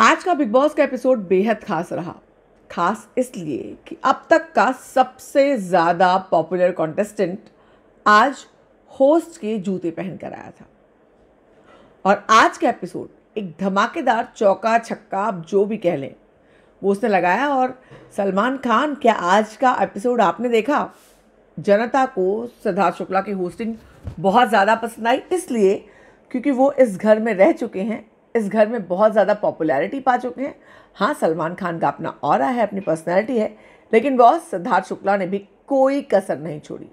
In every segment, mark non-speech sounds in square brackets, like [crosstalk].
आज का big boss का एपिसोड बेहद खास रहा खास इसलिए कि अब तक का सबसे ज़्यादा पॉपुलर कॉन्टेस्टेंट आज होस्ट के जूते पहन कर आया था और आज का एपिसोड एक धमाकेदार चौका छक्का आप जो भी कह लें वो उसने लगाया और सलमान खान क्या आज का एपिसोड आपने देखा जनता को सिद्धार्थ शुक्ला की होस्टिंग बहुत ज़्यादा पसंद आई इसलिए क्योंकि वो इस घर में रह चुके हैं इस घर में बहुत ज़्यादा पॉपुलैरिटी पा चुके हैं हाँ सलमान खान का अपना और है अपनी पर्सनैलिटी है लेकिन बॉस सिद्धार्थ शुक्ला ने भी कोई कसर नहीं छोड़ी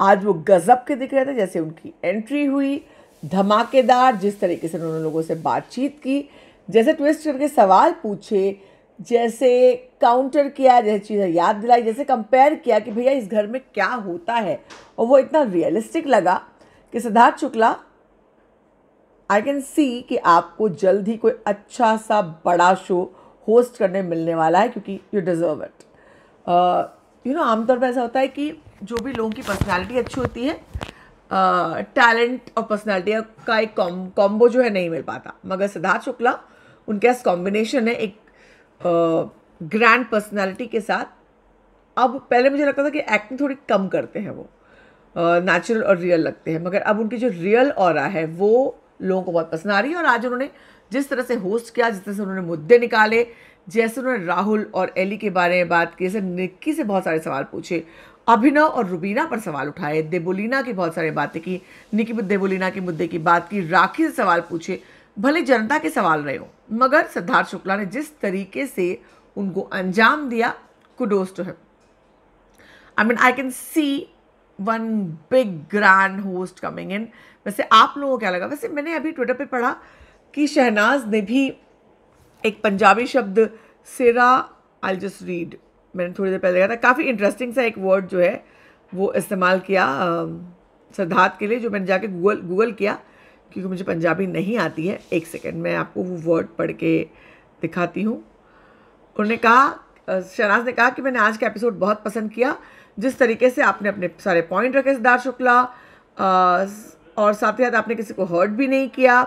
आज वो गज़ब के दिख रहे थे जैसे उनकी एंट्री हुई धमाकेदार जिस तरीके से उन्होंने लोगों से बातचीत की जैसे ट्विस्ट करके सवाल पूछे जैसे काउंटर किया जैसे चीज़ें याद दिलाई जैसे कंपेयर किया कि भैया इस घर में क्या होता है और वो इतना रियलिस्टिक लगा कि Siddharth Shukla I can see कि आपको जल्द ही कोई अच्छा सा बड़ा शो होस्ट करने मिलने वाला है क्योंकि you deserve it you know आमतौर पर ऐसा होता है कि जो भी लोगों की पर्सनैलिटी अच्छी होती है टैलेंट uh, और पर्सनैलिटी का एक कॉम्बो जो है नहीं मिल पाता मगर सिद्धार्थ शुक्ला उनके पास कॉम्बिनेशन है एक ग्रैंड uh, पर्सनैलिटी के साथ अब पहले मुझे लगता था कि एक्टिंग थोड़ी कम करते हैं वो नेचुरल uh, और रियल लगते हैं मगर अब उनकी जो रियल और है वो लोगों को बहुत पसंद आ रही है और आज उन्होंने जिस तरह से होस्ट किया जिस तरह से उन्होंने मुद्दे निकाले जैसे उन्होंने राहुल और एली के बारे में बात की जैसे निक्की से बहुत सारे सवाल पूछे अभिनव और रुबीना पर सवाल उठाए देबोलिना की बहुत सारी बातें की निकी देबोलिना के मुद्दे की बात की राखी से सवाल पूछे भले जनता के सवाल रहे हो मगर सिद्धार्थ शुक्ला ने जिस तरीके से उनको अंजाम दिया kudos to him I mean I can see one big grand host coming in वैसे आप लोगों को क्या लगा वैसे मैंने अभी ट्विटर पे पढ़ा कि शहनाज ने भी एक पंजाबी शब्द सिरा आई जस्ट रीड मैंने थोड़ी देर पहले कहा था काफ़ी इंटरेस्टिंग सा एक वर्ड जो है वो इस्तेमाल किया सिद्धार्थ के लिए जो मैंने जाके गूगल गूगल किया क्योंकि मुझे पंजाबी नहीं आती है एक सेकेंड मैं आपको वो वर्ड पढ़ के दिखाती हूँ उन्होंने कहा शहनाज ने कहा कि मैंने आज का एपिसोड बहुत पसंद किया जिस तरीके से आपने अपने सारे पॉइंट रखे सिद्धार्थ शुक्ला और साथ ही साथ आपने किसी को हर्ट भी नहीं किया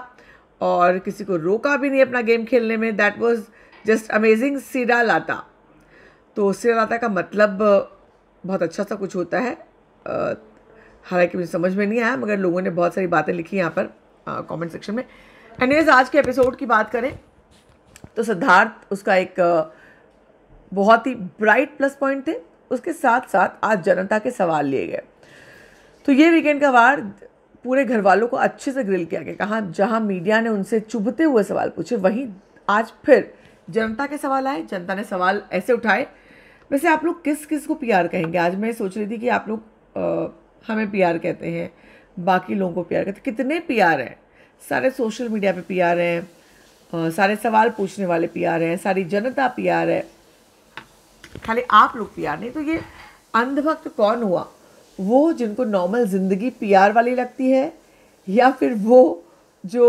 और किसी को रोका भी नहीं अपना गेम खेलने में दैट वॉज जस्ट अमेजिंग सीरा लाता तो सीरा लाता का मतलब बहुत अच्छा सा कुछ होता है हालांकि मुझे समझ में नहीं आया मगर लोगों ने बहुत सारी बातें लिखी यहाँ पर कमेंट सेक्शन में एनीवेज आज के एपिसोड की बात करें तो सिद्धार्थ उसका एक बहुत ही ब्राइट प्लस पॉइंट थे उसके साथ साथ आज जनता के सवाल लिए गए तो ये वीकेंड का वार पूरे घर वालों को अच्छे से ग्रिल किया गया कहा जहाँ मीडिया ने उनसे चुभते हुए सवाल पूछे वहीं आज फिर जनता के सवाल आए जनता ने सवाल ऐसे उठाए वैसे आप लोग किस किस को प्यार कहेंगे आज मैं सोच रही थी कि आप लोग हमें प्यार कहते हैं बाकी लोगों को प्यार कहते कितने प्यार हैं सारे सोशल मीडिया पे प्यार हैं सारे सवाल पूछने वाले प्यार हैं सारी जनता प्यार है खाली आप लोग पीआर नहीं तो ये अंधभक्त कौन हुआ वो जिनको नॉर्मल ज़िंदगी पीआर वाली लगती है या फिर वो जो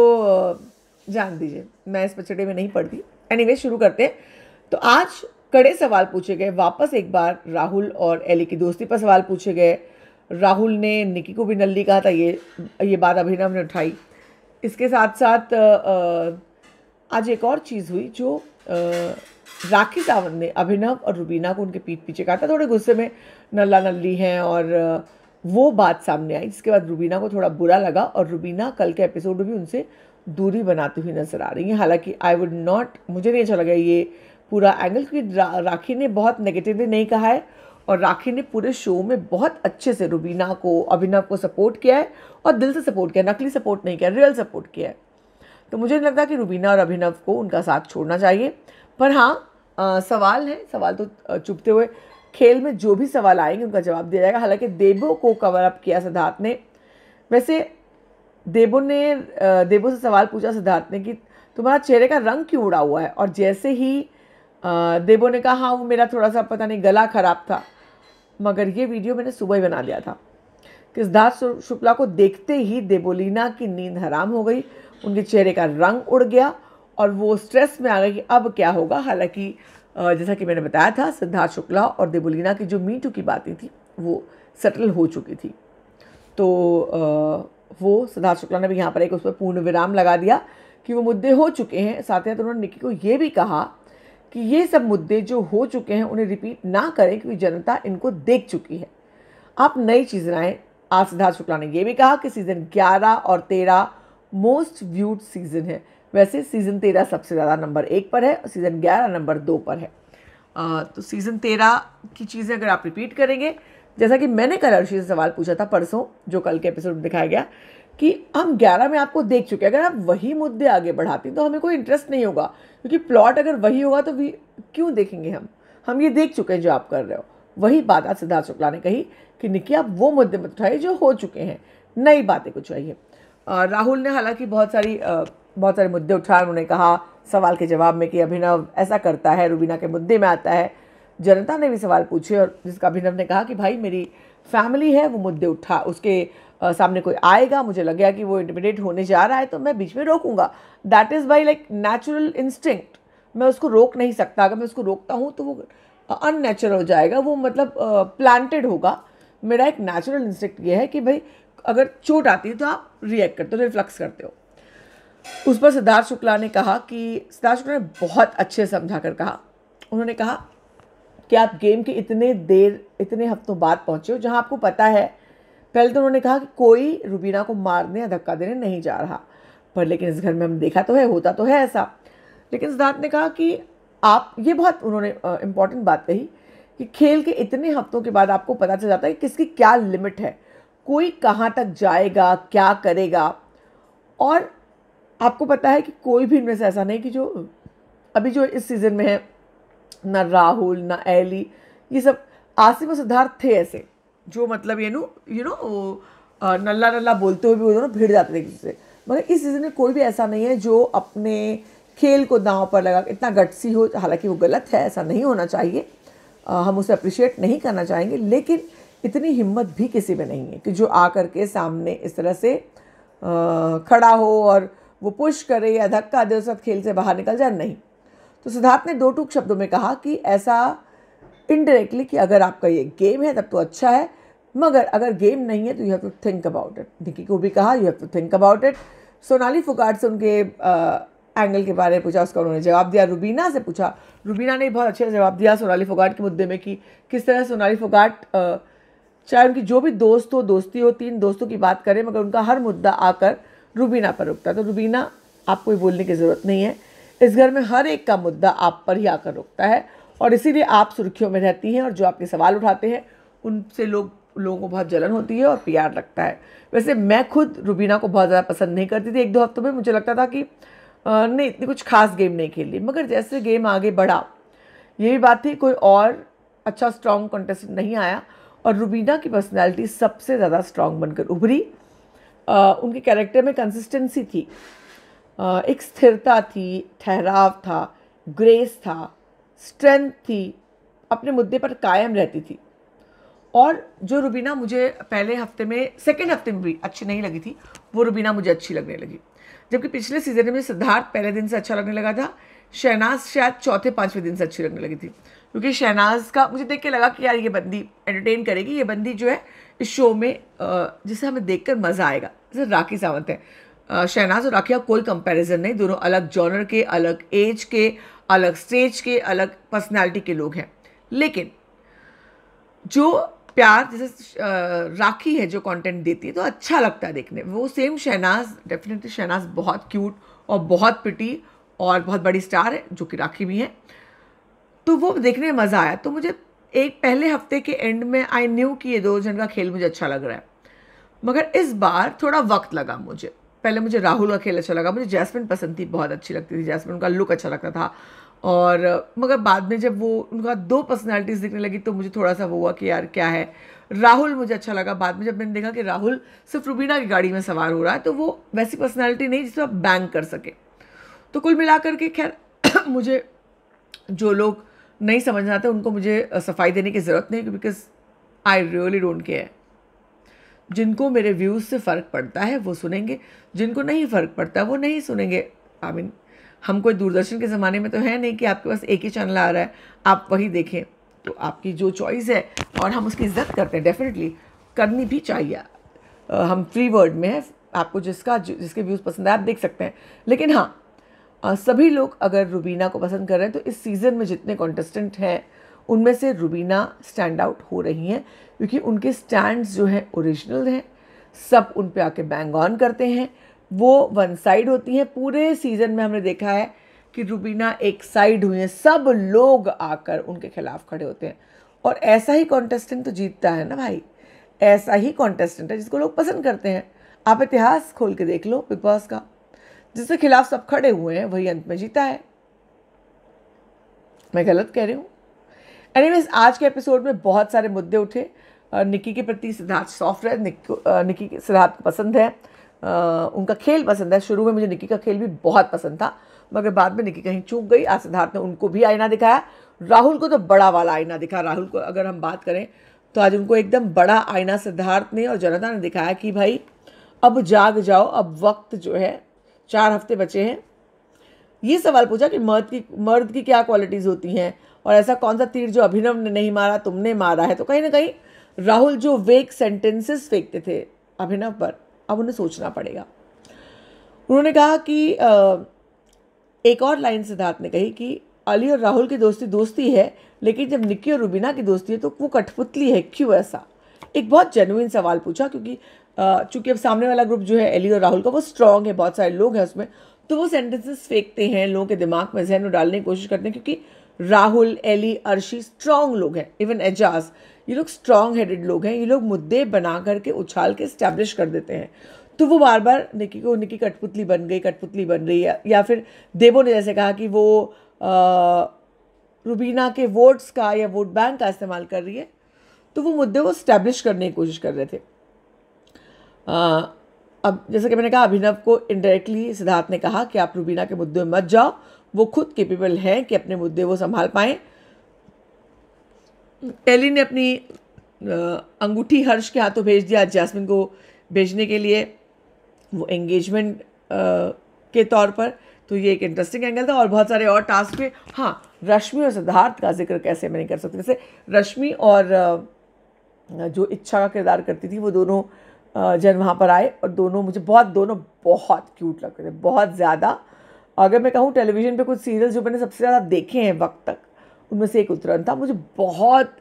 जान दीजिए मैं इस पचड़े में नहीं पढ़ती एनीवे शुरू करते हैं तो आज कड़े सवाल पूछे गए वापस एक बार राहुल और एली की दोस्ती पर सवाल पूछे गए राहुल ने निकी को भी नल्ली कहा था ये ये बात अभिनव ने उठाई इसके साथ साथ आज एक और चीज़ हुई जो राखी सावंत ने अभिनव और रुबीना को उनके पीठ पीछे काटा थोड़े गुस्से में नल्ला नल्ली हैं और वो बात सामने आई जिसके बाद रुबीना को थोड़ा बुरा लगा और रुबीना कल के एपिसोड में भी उनसे दूरी बनाती हुई नजर आ रही हैं हालांकि आई वुड नॉट मुझे नहीं अच्छा लगा ये पूरा एंगल क्योंकि राखी ने बहुत नेगेटिवली नहीं कहा है और राखी ने पूरे शो में बहुत अच्छे से रुबीना को अभिनव को सपोर्ट किया है और दिल से सपोर्ट किया नकली सपोर्ट नहीं किया रियल सपोर्ट किया है तो मुझे नहीं लगता कि रुबीना और अभिनव को उनका साथ छोड़ना चाहिए पर हाँ आ, सवाल है सवाल तो चुपते हुए खेल में जो भी सवाल आएंगे उनका जवाब दिया जाएगा हालांकि देबो को कवर अप किया सिद्धार्थ ने वैसे देबो ने देबो से सवाल पूछा सिद्धार्थ ने कि तुम्हारा चेहरे का रंग क्यों उड़ा हुआ है और जैसे ही देबो ने कहा हाँ वो मेरा थोड़ा सा पता नहीं गला ख़राब था मगर ये वीडियो मैंने सुबह ही बना दिया था कि सिद्धार्थ शुक्ला को देखते ही देबोलीना की नींद हराम हो गई उनके चेहरे का रंग उड़ गया और वो स्ट्रेस में आ गए कि अब क्या होगा हालांकि जैसा कि मैंने बताया था सिद्धार्थ शुक्ला और देबुलीना की जो मीटू की बातें थी वो सेटल हो चुकी थी तो वो सिद्धार्थ शुक्ला ने भी यहाँ पर एक उस पर पूर्ण विराम लगा दिया कि वो मुद्दे हो चुके हैं साथ ही साथ उन्होंने निकी को ये भी कहा कि ये सब मुद्दे जो हो चुके हैं उन्हें रिपीट ना करें क्योंकि जनता इनको देख चुकी है आप नई चीज़ें आए आज सिद्धार्थ शुक्ला ने यह भी कहा कि सीज़न 11 और 13 मोस्ट व्यूड सीज़न है वैसे सीज़न तेरह सबसे ज़्यादा नंबर एक पर है और सीज़न ग्यारह नंबर दो पर है आ, तो सीज़न तेरह की चीज़ें अगर आप रिपीट करेंगे जैसा कि मैंने कल अर्षि से सवाल पूछा था परसों जो कल के एपिसोड में दिखाया गया कि हम ग्यारह में आपको देख चुके हैं अगर आप वही मुद्दे आगे बढ़ाते हैं तो हमें कोई इंटरेस्ट नहीं होगा क्योंकि प्लॉट अगर वही होगा तो भी क्यों देखेंगे हम हम ये देख चुके हैं जो आप कर रहे हो वही बात आज सिद्धार्थ शुक्ला ने कही कि निकी आप वो मुद्दे मत उठाइए जो हो चुके हैं नई बातें कुछ चाहिए राहुल ने हालांकि बहुत सारी आ, बहुत सारे मुद्दे उठाए उन्होंने कहा सवाल के जवाब में कि अभिनव ऐसा करता है रूबीना के मुद्दे में आता है जनता ने भी सवाल पूछे और जिसका अभिनव ने कहा कि भाई मेरी फैमिली है वो मुद्दे उठा उसके आ, सामने कोई आएगा मुझे लग गया कि वो इंटिमिडेट होने जा रहा है तो मैं बीच में रोकूंगा that is by like natural instinct मैं उसको रोक नहीं सकता अगर मैं उसको रोकता हूँ तो वो अननेचुरल हो जाएगा वो मतलब प्लान्टड होगा मेरा एक नेचुरल इंस्टिंक्ट ये है कि भाई अगर चोट आती है तो आप रिएक्ट करते हो रिफ्लक्स करते हो उस पर सिद्धार्थ शुक्ला ने कहा कि सिद्धार्थ शुक्ला ने बहुत अच्छे समझा कर कहा उन्होंने कहा कि आप गेम के इतने देर इतने हफ्तों बाद पहुँचे हो जहाँ आपको पता है पहले तो उन्होंने कहा कि कोई रुबीना को मारने या धक्का देने नहीं जा रहा पर लेकिन इस घर में हम देखा तो है होता तो है ऐसा लेकिन सिद्धार्थ ने कहा कि आप ये बहुत उन्होंने इम्पॉर्टेंट बात कही कि खेल के इतने हफ्तों के बाद आपको पता चल जाता है कि किसकी क्या लिमिट है कोई कहाँ तक जाएगा क्या करेगा और आपको पता है कि कोई भी इनमें से ऐसा नहीं कि जो अभी जो इस सीज़न में है ना राहुल ना एली ये सब आसिफ और सिद्धार्थ थे ऐसे जो मतलब ये नो यू नो नल्ला नल्ला बोलते हुए भी वो दोनों भिड़ जाते थे किसी से मगर इस सीज़न में कोई भी ऐसा नहीं है जो अपने खेल को दांव पर लगा इतना गटसी हो हालांकि वो गलत है ऐसा नहीं होना चाहिए आ, हम उसे अप्रिशिएट नहीं करना चाहेंगे लेकिन इतनी हिम्मत भी किसी में नहीं है कि जो आ करके सामने इस तरह से आ, खड़ा हो और वो पुश करे या धक्का दे उस वक्त खेल से बाहर निकल जाए नहीं तो सिद्धार्थ ने दो टूक शब्दों में कहा कि ऐसा इनडायरेक्टली कि अगर आपका ये गेम है तब तो अच्छा है मगर अगर गेम नहीं है तो you have to think about it Nikki को भी कहा you have to think about it Sonali Phogat से उनके आ, एंगल के बारे में पूछा उसका उन्होंने जवाब दिया रूबीना से पूछा रूबीना ने बहुत अच्छा जवाब दिया सोनाली फुकाट के मुद्दे में कि किस तरह सोनाली फुकाट चाहे उनकी जो भी दोस्त हो दोस्ती हो तीन दोस्तों की बात करें मगर उनका हर मुद्दा आकर रूबीना पर रुकता है तो रूबीना आपको ये बोलने की ज़रूरत नहीं है इस घर में हर एक का मुद्दा आप पर ही आकर रुकता है और इसीलिए आप सुर्खियों में रहती हैं और जो आपके सवाल उठाते हैं उनसे लोग लोगों को बहुत जलन होती है और प्यार लगता है वैसे मैं खुद रुबीना को बहुत ज़्यादा पसंद नहीं करती थी एक दो हफ्तों में मुझे लगता था कि नहीं इतनी कुछ खास गेम नहीं खेली मगर जैसे गेम आगे बढ़ा ये भी बात थी कोई और अच्छा स्ट्रॉन्ग कंटेस्टेंट नहीं आया और रुबीना की पर्सनैलिटी सबसे ज़्यादा स्ट्रॉन्ग बनकर उभरी उनके कैरेक्टर में कंसिस्टेंसी थी एक स्थिरता थी ठहराव था ग्रेस था स्ट्रेंथ थी अपने मुद्दे पर कायम रहती थी और जो रुबीना मुझे पहले हफ्ते में सेकेंड हफ्ते में भी अच्छी नहीं लगी थी वो रुबीना मुझे अच्छी लगने लगी जबकि पिछले सीजन में सिद्धार्थ पहले दिन से अच्छा लगने लगा था शहनाज शायद चौथे पाँचवें दिन से अच्छी लगने लगी थी क्योंकि शहनाज का मुझे देख के लगा कि यार ये बंदी एंटरटेन करेगी ये बंदी जो है इस शो में जिसे हमें देख मज़ा आएगा जैसे राखी सावंत है शहनाज और राखी का कोई कंपेरिजन नहीं दोनों अलग जॉनर के अलग एज के अलग स्टेज के अलग पर्सनैलिटी के लोग हैं लेकिन जो प्यार जैसे राखी है जो कंटेंट देती है तो अच्छा लगता है देखने में वो सेम शहनाज डेफिनेटली शहनाज बहुत क्यूट और बहुत पिटी और बहुत बड़ी स्टार है जो कि राखी भी है तो वो देखने में मज़ा आया तो मुझे एक पहले हफ्ते के एंड में आई न्यू कि ये दो जन का खेल मुझे अच्छा लग रहा है मगर इस बार थोड़ा वक्त लगा मुझे पहले मुझे राहुल का खेल अच्छा लगा मुझे जैस्मिन पसंद थी बहुत अच्छी लगती थी जैस्मिन उनका लुक अच्छा लगता था और मगर बाद में जब वो उनका दो पर्सनैलिटीज़ दिखने लगी तो मुझे थोड़ा सा वो हुआ कि यार क्या है राहुल मुझे अच्छा लगा बाद में जब मैंने देखा कि राहुल सिर्फ रुबीना की गाड़ी में सवार हो रहा है तो वो वैसी पर्सनैलिटी नहीं जिसको आप बैंक कर सके तो कुल मिला के खैर [coughs] मुझे जो लोग नहीं समझना आते उनको मुझे सफाई देने की ज़रूरत नहीं because I really don't care जिनको मेरे व्यूज़ से फ़र्क पड़ता है वो सुनेंगे जिनको नहीं फ़र्क पड़ता वो नहीं सुनेंगे आई मीन हम कोई दूरदर्शन के ज़माने में तो है नहीं कि आपके पास एक ही चैनल आ रहा है आप वही देखें तो आपकी जो चॉइस है और हम उसकी इज्जत करते हैं डेफिनेटली करनी भी चाहिए हम फ्री वर्ड में है आपको जिसका जिसके व्यूज़ पसंद है आप देख सकते हैं लेकिन हाँ सभी लोग अगर रुबीना को पसंद कर रहे हैं तो इस सीज़न में जितने कॉन्टेस्टेंट हैं उनमें से रुबीना स्टैंड आउट हो रही हैं क्योंकि उनके स्टैंड जो हैं ओरिजिनल हैं सब उन पर आके बैंग ऑन करते हैं वो वन साइड होती हैं पूरे सीज़न में हमने देखा है कि रुबीना एक साइड हुई हैं सब लोग आकर उनके खिलाफ खड़े होते हैं और ऐसा ही कॉन्टेस्टेंट तो जीतता है ना भाई ऐसा ही कॉन्टेस्टेंट है जिसको लोग पसंद करते हैं आप इतिहास खोल के देख लो बिग बॉस का जिसके खिलाफ सब खड़े हुए हैं वही अंत में जीता है मैं गलत कह रही हूँ एनी आज के एपिसोड में बहुत सारे मुद्दे उठे निक्की के प्रति सिद्धार्थ सॉफ्ट है के सिद्धार्थ पसंद है उनका खेल पसंद है शुरू में मुझे निक्की का खेल भी बहुत पसंद था मगर बाद में निक्की कहीं चूक गई आज सिद्धार्थ ने उनको भी आईना दिखाया राहुल को तो बड़ा वाला आईना दिखा राहुल को अगर हम बात करें तो आज उनको एकदम बड़ा आईना सिद्धार्थ ने और जनता ने दिखाया कि भाई अब जाग जाओ अब वक्त जो है चार हफ्ते बचे हैं ये सवाल पूछा कि मर्द की मर्द की क्या क्वालिटीज़ होती हैं और ऐसा कौन सा तीर जो अभिनव ने नहीं मारा तुमने मारा है तो कहीं ना कहीं राहुल जो वेक सेंटेंसेस फेंकते थे अभिनव पर अब उन्हें सोचना पड़ेगा उन्होंने कहा कि एक और लाइन सिद्धार्थ ने कही कि अली और राहुल की दोस्ती दोस्ती है लेकिन जब निक्की और रूबीना की दोस्ती है तो वो कठपुतली है क्यों ऐसा एक बहुत जेनुइन सवाल पूछा क्योंकि चूंकि अब सामने वाला ग्रुप जो है एली और राहुल का वो स्ट्रांग है बहुत सारे लोग हैं उसमें तो वो सेंटेंसेस फेंकते हैं लोगों के दिमाग में जहन डालने की कोशिश करते हैं क्योंकि राहुल एली अर्शी स्ट्रांग लोग हैं इवन एजाज ये लोग स्ट्रांग हेडेड लोग हैं ये लोग मुद्दे बना करके उछाल के स्टैब्लिश कर देते हैं तो वो बार बार निकी को निकी कठपुतली बन गई कठपुतली बन रही या, या फिर देवो ने जैसे कहा कि वो रूबीना के वोट्स का या वोट बैंक का इस्तेमाल कर रही है तो वो मुद्दे वो स्टैब्लिश करने की कोशिश कर रहे थे आ, अब जैसे कि मैंने कहा अभिनव को इनडायरेक्टली सिद्धार्थ ने कहा कि आप रूबीना के मुद्दे में मत जाओ वो खुद केपेबल हैं कि अपने मुद्दे वो संभाल पाएँ एली ने अपनी अंगूठी हर्ष के हाथों भेज दिया जैस्मिन को भेजने के लिए वो एंगेजमेंट के तौर पर तो ये एक इंटरेस्टिंग एंगल था और बहुत सारे और टास्क थे हाँ रश्मि और सिद्धार्थ का जिक्र कैसे मैं नहीं कर सकती जैसे रश्मि और जो इच्छा का किरदार करती थी वो दोनों जन वहाँ पर आए और दोनों मुझे बहुत दोनों बहुत क्यूट लगते थे बहुत ज़्यादा अगर मैं कहूँ टेलीविज़न पे कुछ सीरियल जो मैंने सबसे ज़्यादा देखे हैं वक्त तक उनमें से एक उत्तरण था मुझे बहुत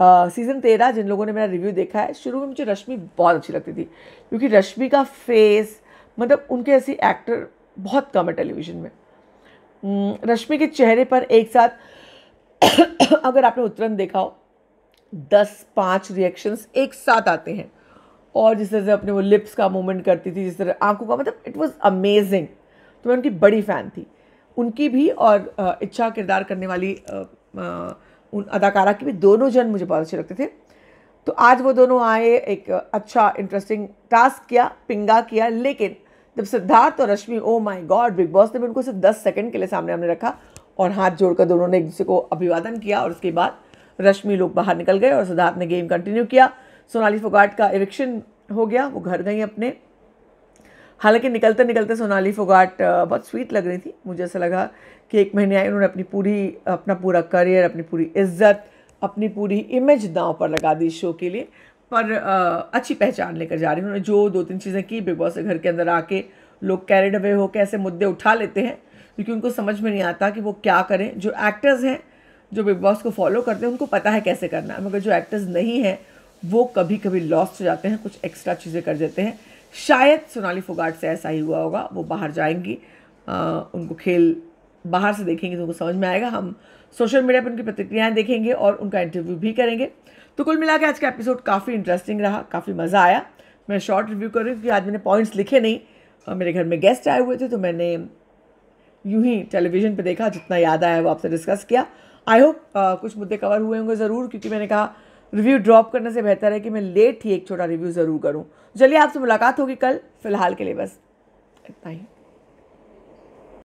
आ, सीज़न तेरह जिन लोगों ने मेरा रिव्यू देखा है शुरू में मुझे रश्मि बहुत अच्छी लगती थी क्योंकि रश्मि का फेस मतलब उनके ऐसे एक्टर बहुत कम है टेलीविज़न में रश्मि के चेहरे पर एक साथ अगर आपने उत्तरण देखा हो दस पाँच रिएक्शंस एक साथ आते हैं और जिस तरह से अपने वो लिप्स का मूवमेंट करती थी जिस तरह आंखों का मतलब इट वाज अमेजिंग तो मैं उनकी बड़ी फ़ैन थी उनकी भी और इच्छा किरदार करने वाली उन अदाकारा की भी दोनों जन मुझे बहुत अच्छे लगते थे तो आज वो दोनों आए एक अच्छा इंटरेस्टिंग टास्क किया पिंगा किया लेकिन जब सिद्धार्थ और Rashmi oh my God Bigg Boss ने भी उनको सिर्फ दस सेकंड के लिए सामने हमने रखा और हाथ जोड़कर दोनों ने एक दूसरे को अभिवादन किया और उसके बाद रश्मि लोग बाहर निकल गए और सिद्धार्थ ने गेम कंटिन्यू किया सोनाली फोगाट का इलेक्शन हो गया वो घर गई अपने हालांकि निकलते निकलते सोनाली फोगाट बहुत स्वीट लग रही थी मुझे ऐसा लगा कि एक महीने आए उन्होंने अपनी पूरी अपना पूरा करियर अपनी पूरी इज्जत अपनी पूरी इमेज दांव पर लगा दी शो के लिए पर अच्छी पहचान लेकर जा रही उन्होंने जो दो तीन चीज़ें की बिग बॉस के घर के अंदर आके लोग कैरिड अवे होकर ऐसे मुद्दे उठा लेते हैं क्योंकि उनको समझ में नहीं आता कि वो क्या करें जो एक्टर्स हैं जो बिग बॉस को फॉलो करते हैं उनको पता है कैसे करना है मगर जो एक्टर्स नहीं हैं वो कभी कभी लॉस्ट हो जाते हैं कुछ एक्स्ट्रा चीज़ें कर देते हैं शायद सोनाली फोगाट से ऐसा ही हुआ होगा वो बाहर जाएंगी आ, उनको खेल बाहर से देखेंगे तो उनको समझ में आएगा हम सोशल मीडिया पर उनकी प्रतिक्रियाएँ देखेंगे और उनका इंटरव्यू भी करेंगे तो कुल मिला के आज का एपिसोड काफ़ी इंटरेस्टिंग रहा काफ़ी मज़ा आया मैं शॉर्ट रिव्यू कर रही हूँ क्योंकि आज मैंने पॉइंट्स लिखे नहीं और मेरे घर में गेस्ट आए हुए थे तो मैंने यूं ही टेलीविज़न पर देखा जितना याद आया वो आपसे डिस्कस किया आई होप कुछ मुद्दे कवर हुए होंगे ज़रूर क्योंकि मैंने कहा रिव्यू ड्रॉप करने से बेहतर है कि मैं लेट ही एक छोटा रिव्यू ज़रूर करूँ चलिए आपसे मुलाकात होगी कल फ़िलहाल के लिए बस इतना ही